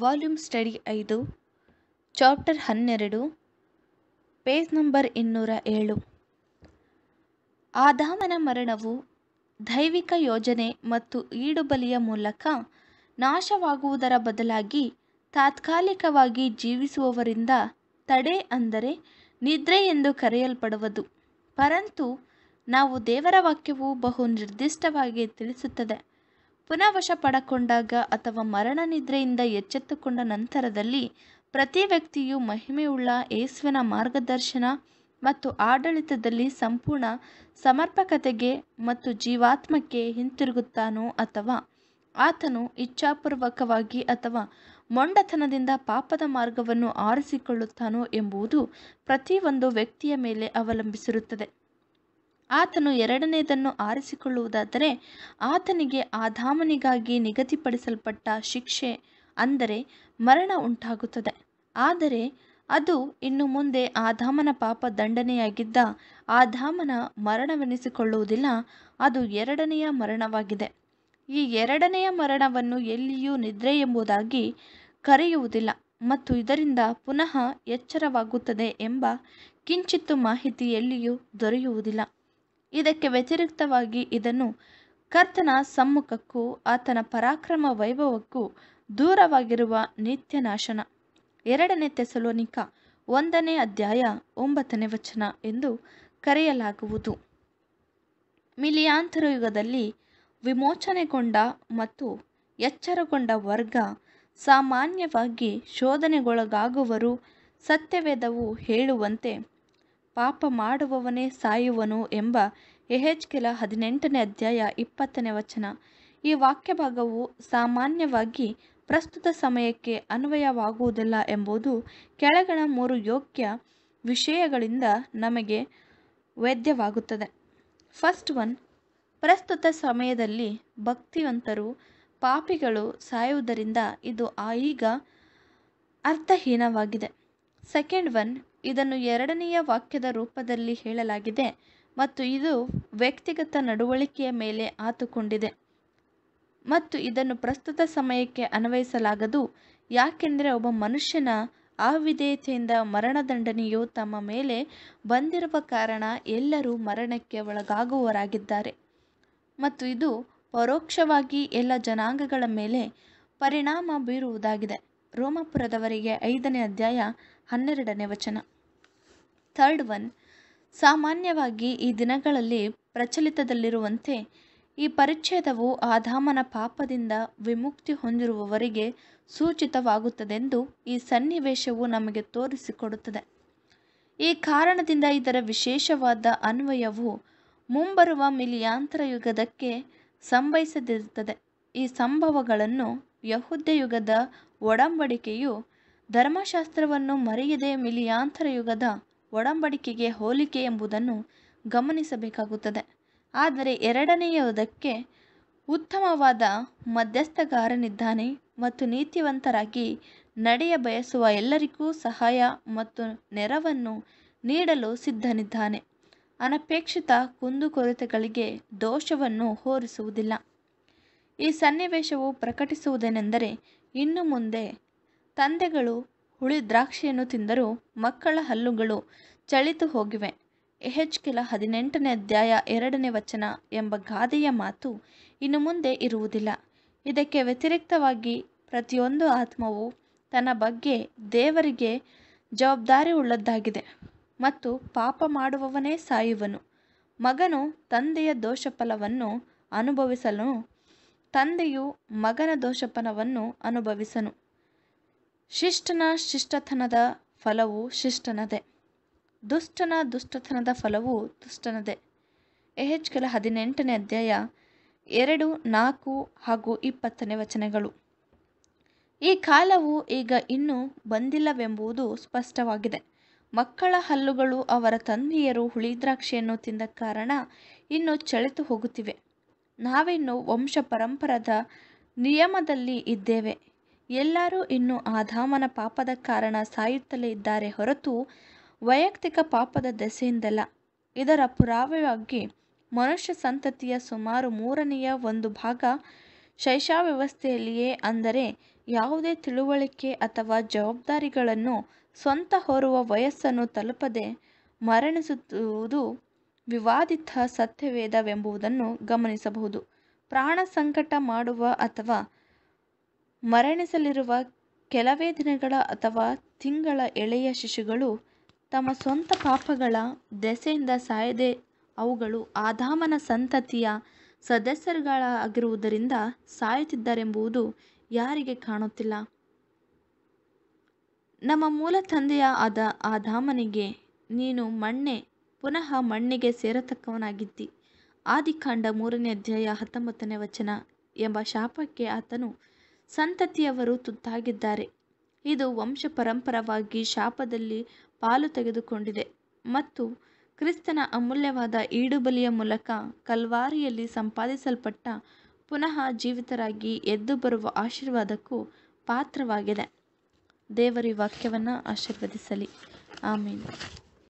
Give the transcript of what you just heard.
volume study ಐದು chapter ಹನ್ನೆರಡು page number ಇನ್ನೂರ ಏಳು ಆದಾಮನ ಮರಣವು ದೈವಿಕ ಯೋಜನೆ ಮತ್ತು ಈಡುಬಲಿಯ ಮೂಲಕ ನಾಶವಾಗುವುದರ ಬದಲಾಗಿ ತಾತ್ಕಾಲಿಕವಾಗಿ ಜೀವಿಸುವವರಿಂದ ತಡೆ ಅಂದರೆ ನಿದ್ರೆ ಎಂದು ಕರೆಯಲ್ಪಡುವುದು ಪರಂತು ನಾವು ದೇವರ ವಾಕ್ಯವು ಬಹು ನಿರ್ದಿಷ್ಟವಾಗಿ ತಿಳಿಸುತ್ತದೆ ಪುನಃ ವಶ ಪಡಕೊಂಡಾಗ ಅಥವಾ ಮರಣ ನಿದ್ರೆಯಿಂದ ಎಚ್ಚೆತ್ತುಕೊಂಡ ನಂತರದಲ್ಲಿ ಪ್ರತಿ ವ್ಯಕ್ತಿಯು ಮಹಿಮೆಯುಳ್ಳ ಏಸುವಿನ ಮಾರ್ಗದರ್ಶನ ಮತ್ತು ಆಡಳಿತದಲ್ಲಿ ಸಂಪೂರ್ಣ ಸಮರ್ಪಕತೆಗೆ ಮತ್ತು ಜೀವಾತ್ಮಕ್ಕೆ ಹಿಂತಿರುಗುತ್ತಾನೋ ಅಥವಾ ಆತನು ಇಚ್ಛಾಪೂರ್ವಕವಾಗಿ ಅಥವಾ ಮೊಂಡತನದಿಂದ ಪಾಪದ ಮಾರ್ಗವನ್ನು ಆರಿಸಿಕೊಳ್ಳುತ್ತಾನೋ ಎಂಬುದು ಪ್ರತಿಯೊಂದು ವ್ಯಕ್ತಿಯ ಮೇಲೆ ಅವಲಂಬಿಸಿರುತ್ತದೆ ಆತನು ಎರಡನೆಯದನ್ನು ಆರಿಸಿಕೊಳ್ಳುವುದಾದರೆ ಆತನಿಗೆ ಧಾಮನಿಗಾಗಿ ನಿಗದಿಪಡಿಸಲ್ಪಟ್ಟ ಶಿಕ್ಷೆ ಅಂದರೆ ಮರಣ ಉಂಟಾಗುತ್ತದೆ ಆದರೆ ಅದು ಇನ್ನು ಮುಂದೆ ಧಾಮನ ಪಾಪ ದಂಡನೆಯಾಗಿದ್ದ ಧಾಮನ ಮರಣವೆನಿಸಿಕೊಳ್ಳುವುದಿಲ್ಲ ಅದು ಎರಡನೆಯ ಮರಣವಾಗಿದೆ ಈ ಎರಡನೆಯ ಮರಣವನ್ನು ಎಲ್ಲಿಯೂ ನಿದ್ರೆ ಎಂಬುದಾಗಿ ಕರೆಯುವುದಿಲ್ಲ ಮತ್ತು ಇದರಿಂದ ಪುನಃ ಎಚ್ಚರವಾಗುತ್ತದೆ ಎಂಬ ಕಿಂಚಿತ್ತು ಮಾಹಿತಿ ಎಲ್ಲಿಯೂ ದೊರೆಯುವುದಿಲ್ಲ ಇದಕ್ಕೆ ವ್ಯತಿರಿಕ್ತವಾಗಿ ಇದನ್ನು ಕರ್ತನ ಸಮ್ಮುಖಕ್ಕೂ ಆತನ ಪರಾಕ್ರಮ ವೈಭವಕ್ಕೂ ದೂರವಾಗಿರುವ ನಿತ್ಯನಾಶನ ಎರಡನೇ ತೆಸಲೋನಿಕ ಒಂದನೇ ಅಧ್ಯಾಯ ಒಂಬತ್ತನೇ ವಚನ ಎಂದು ಕರೆಯಲಾಗುವುದು ಮಿಲಿಯಾಂತರ ಯುಗದಲ್ಲಿ ವಿಮೋಚನೆಗೊಂಡ ಮತ್ತು ಎಚ್ಚರಗೊಂಡ ವರ್ಗ ಸಾಮಾನ್ಯವಾಗಿ ಶೋಧನೆಗೊಳಗಾಗುವರು ಸತ್ಯವೇದವು ಹೇಳುವಂತೆ ಪಾಪ ಮಾಡುವವನೇ ಸಾಯುವನು ಎಂಬ ಕೆಲ ಹದಿನೆಂಟನೇ ಅಧ್ಯಾಯ ಇಪ್ಪತ್ತನೇ ವಚನ ಈ ವಾಕ್ಯ ಭಾಗವು ಸಾಮಾನ್ಯವಾಗಿ ಪ್ರಸ್ತುತ ಸಮಯಕ್ಕೆ ಅನ್ವಯವಾಗುವುದಿಲ್ಲ ಎಂಬುದು ಕೆಳಗಣ ಮೂರು ಯೋಗ್ಯ ವಿಷಯಗಳಿಂದ ನಮಗೆ ವೇದ್ಯವಾಗುತ್ತದೆ ಫಸ್ಟ್ ಒನ್ ಪ್ರಸ್ತುತ ಸಮಯದಲ್ಲಿ ಭಕ್ತಿವಂತರು ಪಾಪಿಗಳು ಸಾಯುವುದರಿಂದ ಇದು ಈಗ ಅರ್ಥಹೀನವಾಗಿದೆ ಸೆಕೆಂಡ್ ಒನ್ ಇದನ್ನು ಎರಡನೆಯ ವಾಕ್ಯದ ರೂಪದಲ್ಲಿ ಹೇಳಲಾಗಿದೆ ಮತ್ತು ಇದು ವ್ಯಕ್ತಿಗತ ನಡವಳಿಕೆಯ ಮೇಲೆ ಆತುಕೊಂಡಿದೆ ಮತ್ತು ಇದನ್ನು ಪ್ರಸ್ತುತ ಸಮಯಕ್ಕೆ ಅನ್ವಯಿಸಲಾಗದು ಯಾಕೆಂದರೆ ಒಬ್ಬ ಮನುಷ್ಯನ ಅವಿಧೇಯತೆಯಿಂದ ಮರಣದಂಡನೆಯು ತಮ್ಮ ಮೇಲೆ ಬಂದಿರುವ ಕಾರಣ ಎಲ್ಲರೂ ಮರಣಕ್ಕೆ ಒಳಗಾಗುವವರಾಗಿದ್ದಾರೆ ಮತ್ತು ಇದು ಪರೋಕ್ಷವಾಗಿ ಎಲ್ಲ ಜನಾಂಗಗಳ ಮೇಲೆ ಪರಿಣಾಮ ಬೀರುವುದಾಗಿದೆ ರೋಮಪುರದವರಿಗೆ ಐದನೇ ಅಧ್ಯಾಯ ಹನ್ನೆರಡನೇ ವಚನ ಥರ್ಡ್ ಒನ್ ಸಾಮಾನ್ಯವಾಗಿ ಈ ದಿನಗಳಲ್ಲಿ ಪ್ರಚಲಿತದಲ್ಲಿರುವಂತೆ ಈ ಪರಿಚ್ಛೇದವು ಆದಾಮನ ಪಾಪದಿಂದ ವಿಮುಕ್ತಿ ಹೊಂದಿರುವವರಿಗೆ ಸೂಚಿತವಾಗುತ್ತದೆಂದು ಈ ಸನ್ನಿವೇಶವು ನಮಗೆ ತೋರಿಸಿಕೊಡುತ್ತದೆ ಈ ಕಾರಣದಿಂದ ಇದರ ವಿಶೇಷವಾದ ಅನ್ವಯವು ಮುಂಬರುವ ಮಿಲಿಯಾಂತರ ಯುಗದಕ್ಕೆ ಸಂಭವಿಸದಿರುತ್ತದೆ ಈ ಸಂಭವಗಳನ್ನು ಯಹುದ್ಯ ಯುಗದ ಒಡಂಬಡಿಕೆಯು ಧರ್ಮಶಾಸ್ತ್ರವನ್ನು ಮರೆಯದೆ ಮಿಲಿಯಾಂತರ ಯುಗದ ಒಡಂಬಡಿಕೆಗೆ ಹೋಲಿಕೆ ಎಂಬುದನ್ನು ಗಮನಿಸಬೇಕಾಗುತ್ತದೆ ಆದರೆ ಎರಡನೆಯದಕ್ಕೆ ಉತ್ತಮವಾದ ಮಧ್ಯಸ್ಥಗಾರನಿದ್ದಾನೆ ಮತ್ತು ನೀತಿವಂತರಾಗಿ ನಡೆಯ ಬಯಸುವ ಎಲ್ಲರಿಗೂ ಸಹಾಯ ಮತ್ತು ನೆರವನ್ನು ನೀಡಲು ಸಿದ್ಧನಿದ್ದಾನೆ ಅನಪೇಕ್ಷಿತ ಕುಂದುಕೊರತೆಗಳಿಗೆ ದೋಷವನ್ನು ಹೋರಿಸುವುದಿಲ್ಲ ಈ ಸನ್ನಿವೇಶವು ಪ್ರಕಟಿಸುವುದೇನೆಂದರೆ ಇನ್ನು ಮುಂದೆ ತಂದೆಗಳು ಹುಳಿ ದ್ರಾಕ್ಷಿಯನ್ನು ತಿಂದರೂ ಮಕ್ಕಳ ಹಲ್ಲುಗಳು ಚಳಿತು ಹೋಗಿವೆ ಎಹೆಚ್ ಕೆಲ ಹದಿನೆಂಟನೇ ಅಧ್ಯಾಯ ಎರಡನೇ ವಚನ ಎಂಬ ಗಾದೆಯ ಮಾತು ಇನ್ನು ಮುಂದೆ ಇರುವುದಿಲ್ಲ ಇದಕ್ಕೆ ವ್ಯತಿರಿಕ್ತವಾಗಿ ಪ್ರತಿಯೊಂದು ಆತ್ಮವು ತನ್ನ ಬಗ್ಗೆ ದೇವರಿಗೆ ಜವಾಬ್ದಾರಿ ಉಳ್ಳದ್ದಾಗಿದೆ ಮತ್ತು ಪಾಪ ಮಾಡುವವನೇ ಸಾಯುವನು ಮಗನು ತಂದೆಯ ದೋಷಫಲವನ್ನು ಅನುಭವಿಸಲು ತಂದೆಯು ಮಗನ ದೋಷಫಲವನ್ನು ಅನುಭವಿಸನು ಶಿಷ್ಟನ ಶಿಷ್ಟತನದ ಫಲವು ಶಿಷ್ಟನದೆ ದುಷ್ಟನ ದುಷ್ಟತನದ ಫಲವು ದುಷ್ಟನದೇ ಕೆಲ ಹದಿನೆಂಟನೇ ಅಧ್ಯಾಯ ಎರಡು ನಾಲ್ಕು ಹಾಗೂ ಇಪ್ಪತ್ತನೇ ವಚನಗಳು ಈ ಕಾಲವು ಈಗ ಇನ್ನೂ ಬಂದಿಲ್ಲವೆಂಬುದು ಸ್ಪಷ್ಟವಾಗಿದೆ ಮಕ್ಕಳ ಹಲ್ಲುಗಳು ಅವರ ತಂದೆಯರು ಹುಳಿದ್ರಾಕ್ಷಿಯನ್ನು ತಿಂದ ಕಾರಣ ಇನ್ನು ಚಳೆತು ಹೋಗುತ್ತಿವೆ ನಾವಿನ್ನು ವಂಶ ಪರಂಪರದ ನಿಯಮದಲ್ಲಿ ಇದ್ದೇವೆ ಎಲ್ಲರೂ ಇನ್ನು ಆದಾಮನ ಪಾಪದ ಕಾರಣ ಸಾಯುತ್ತಲೇ ಇದ್ದಾರೆ ಹೊರತು ವೈಯಕ್ತಿಕ ಪಾಪದ ದೆಸೆಯಿಂದಲ್ಲ ಇದರ ಪುರಾವೆಯಾಗಿ ಮನುಷ್ಯ ಸಂತತಿಯ ಸುಮಾರು ಮೂರನೆಯ ಒಂದು ಭಾಗ ಶೈಶಾವ್ಯವಸ್ಥೆಯಲ್ಲಿಯೇ ಅಂದರೆ ಯಾವುದೇ ತಿಳುವಳಿಕೆ ಅಥವಾ ಜವಾಬ್ದಾರಿಗಳನ್ನು ಸ್ವಂತ ಹೊರುವ ವಯಸ್ಸನ್ನು ತಲುಪದೆ ಮರಣಿಸುತ್ತಿರುವುದು ವಿವಾದಿತ ಸತ್ಯವೇದವೆಂಬುದನ್ನು ಗಮನಿಸಬಹುದು ಪ್ರಾಣ ಸಂಕಟ ಮಾಡುವ ಅಥವಾ ಮರಣಿಸಲಿರುವ ಕೆಲವೇ ದಿನಗಳ ಅಥವಾ ತಿಂಗಳ ಎಳೆಯ ಶಿಶುಗಳು ತಮ್ಮ ಸ್ವಂತ ಪಾಪಗಳ ದೆಸೆಯಿಂದ ಸಾಯದೆ ಅವುಗಳು ಆದಾಮನ ಸಂತತಿಯ ಸದಸ್ಯರುಗಳಾಗಿರುವುದರಿಂದ ಸಾಯುತ್ತಿದ್ದಾರೆಂಬುದು ಯಾರಿಗೆ ಕಾಣುತ್ತಿಲ್ಲ ನಮ್ಮ ಮೂಲ ತಂದೆಯ ಆದ ಆದಾಮನಿಗೆ ನೀನು ಮಣ್ಣೆ ಪುನಃ ಮಣ್ಣಿಗೆ ಸೇರತಕ್ಕವನಾಗಿದ್ದಿ ಆದಿಕಾಂಡ ಮೂರನೇ ಅಧ್ಯಾಯ ಹತ್ತೊಂಬತ್ತನೇ ವಚನ ಎಂಬ ಶಾಪಕ್ಕೆ ಆತನು ಸಂತತಿಯವರು ತುತ್ತಾಗಿದ್ದಾರೆ ಇದು ವಂಶ ಪರಂಪರವಾಗಿ ಶಾಪದಲ್ಲಿ ಪಾಲು ತೆಗೆದುಕೊಂಡಿದೆ ಮತ್ತು ಕ್ರಿಸ್ತನ ಅಮೂಲ್ಯವಾದ ಈಡುಬಲಿಯ ಮೂಲಕ ಕಲ್ವಾರಿಯಲ್ಲಿ ಸಂಪಾದಿಸಲ್ಪಟ್ಟ ಪುನಃ ಜೀವಿತರಾಗಿ ಎದ್ದು ಬರುವ ಆಶೀರ್ವಾದಕ್ಕೂ ಪಾತ್ರವಾಗಿದೆ ದೇವರಿ ವಾಕ್ಯವನ್ನು ಆಶೀರ್ವದಿಸಲಿ ಆಮೇಲೆ